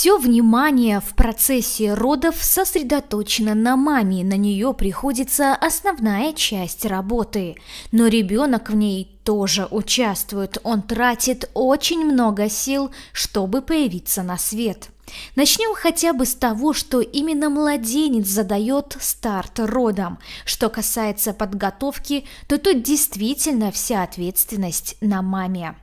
Все внимание в процессе родов сосредоточено на маме, на нее приходится основная часть работы. Но ребенок в ней тоже участвует, он тратит очень много сил, чтобы появиться на свет. Начнем хотя бы с того, что именно младенец задает старт родам. Что касается подготовки, то тут действительно вся ответственность на маме.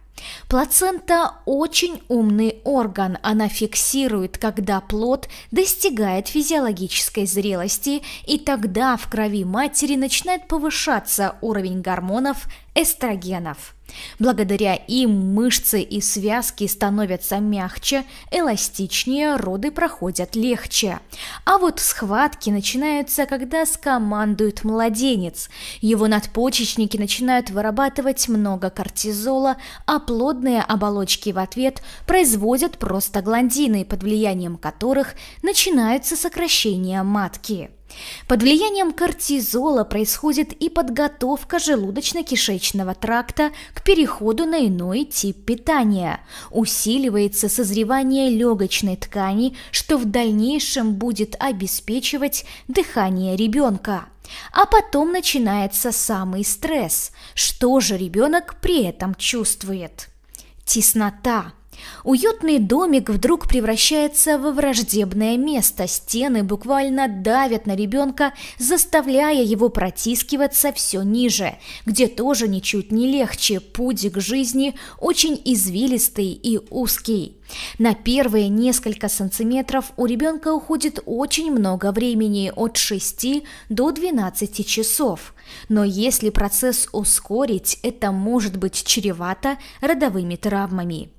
Плацента очень умный орган, она фиксирует, когда плод достигает физиологической зрелости, и тогда в крови матери начинает повышаться уровень гормонов эстрогенов. Благодаря им мышцы и связки становятся мягче, эластичнее, роды проходят легче. А вот схватки начинаются, когда скомандует младенец. Его надпочечники начинают вырабатывать много кортизола, а плодные оболочки в ответ производят простагландины, под влиянием которых начинаются сокращения матки. Под влиянием кортизола происходит и подготовка желудочно-кишечного тракта к переходу на иной тип питания. Усиливается созревание легочной ткани, что в дальнейшем будет обеспечивать дыхание ребенка. А потом начинается самый стресс. Что же ребенок при этом чувствует? Теснота, Уютный домик вдруг превращается во враждебное место. Стены буквально давят на ребенка, заставляя его протискиваться все ниже, где тоже ничуть не легче. Путь к жизни очень извилистый и узкий. На первые несколько сантиметров у ребенка уходит очень много времени, от 6 до 12 часов. Но если процесс ускорить, это может быть чревато родовыми травмами.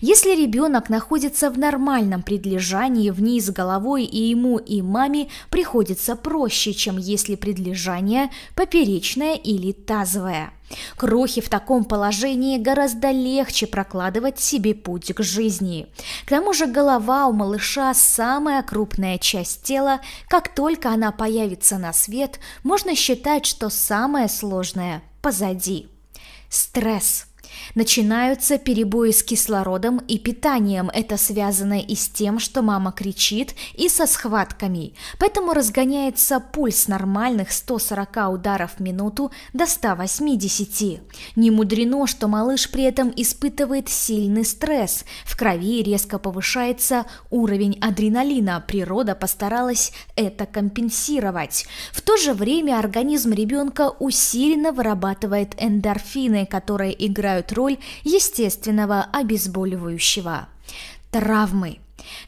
Если ребенок находится в нормальном предлежании вниз головой и ему и маме приходится проще, чем если предлежание поперечное или тазовое. Крохи в таком положении гораздо легче прокладывать себе путь к жизни. К тому же голова у малыша самая крупная часть тела, как только она появится на свет, можно считать, что самое сложное позади. Стресс – Начинаются перебои с кислородом и питанием. Это связано и с тем, что мама кричит, и со схватками. Поэтому разгоняется пульс нормальных 140 ударов в минуту до 180. Не мудрено, что малыш при этом испытывает сильный стресс. В крови резко повышается уровень адреналина. Природа постаралась это компенсировать. В то же время организм ребенка усиленно вырабатывает эндорфины, которые играют играют роль естественного обезболивающего. Травмы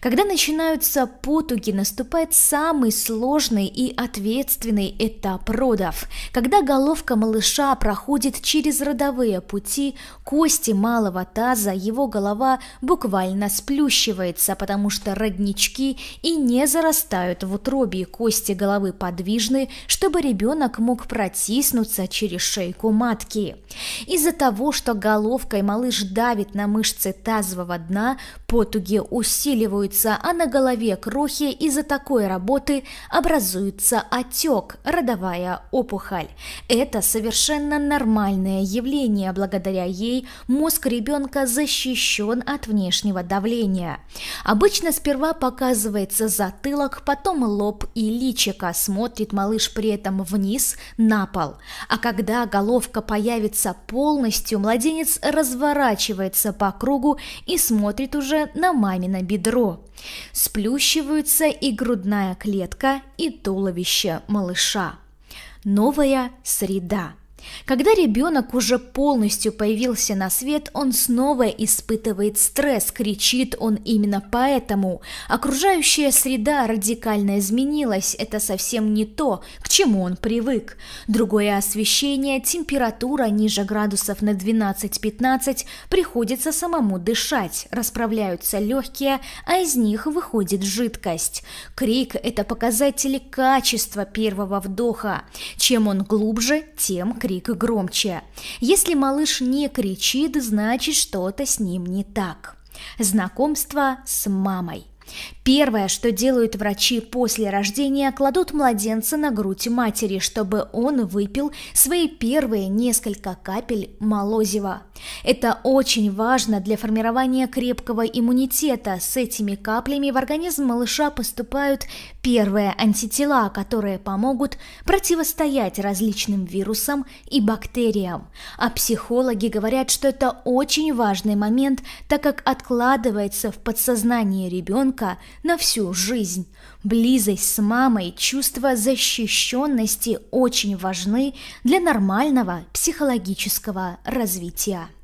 когда начинаются потуги, наступает самый сложный и ответственный этап родов, когда головка малыша проходит через родовые пути, кости малого таза, его голова буквально сплющивается, потому что роднички и не зарастают в утробе, кости головы подвижны, чтобы ребенок мог протиснуться через шейку матки. Из-за того, что головкой малыш давит на мышцы тазового дна, потуги усиливаются выпиливаются, а на голове крохи из-за такой работы образуется отек, родовая опухоль. Это совершенно нормальное явление, благодаря ей мозг ребенка защищен от внешнего давления. Обычно сперва показывается затылок, потом лоб и личико, смотрит малыш при этом вниз на пол. А когда головка появится полностью, младенец разворачивается по кругу и смотрит уже на мамино бедро ядро. Сплющиваются и грудная клетка, и туловище малыша. Новая среда – когда ребенок уже полностью появился на свет, он снова испытывает стресс, кричит он именно поэтому. Окружающая среда радикально изменилась, это совсем не то, к чему он привык. Другое освещение, температура ниже градусов на 12-15, приходится самому дышать, расправляются легкие, а из них выходит жидкость. Крик – это показатели качества первого вдоха. Чем он глубже, тем крик крик громче. Если малыш не кричит, значит что-то с ним не так. Знакомство с мамой. Первое, что делают врачи после рождения, кладут младенца на грудь матери, чтобы он выпил свои первые несколько капель молозива. Это очень важно для формирования крепкого иммунитета. С этими каплями в организм малыша поступают первые антитела, которые помогут противостоять различным вирусам и бактериям. А психологи говорят, что это очень важный момент, так как откладывается в подсознании ребенка ребенка на всю жизнь. Близость с мамой, чувство защищенности очень важны для нормального психологического развития.